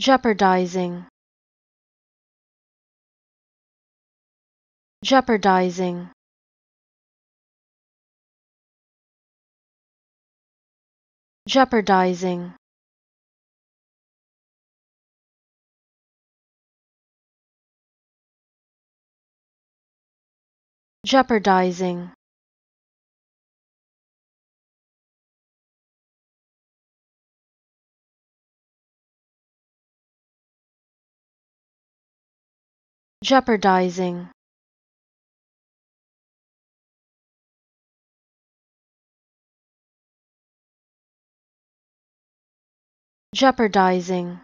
jeopardizing jeopardizing jeopardizing jeopardizing jeopardizing jeopardizing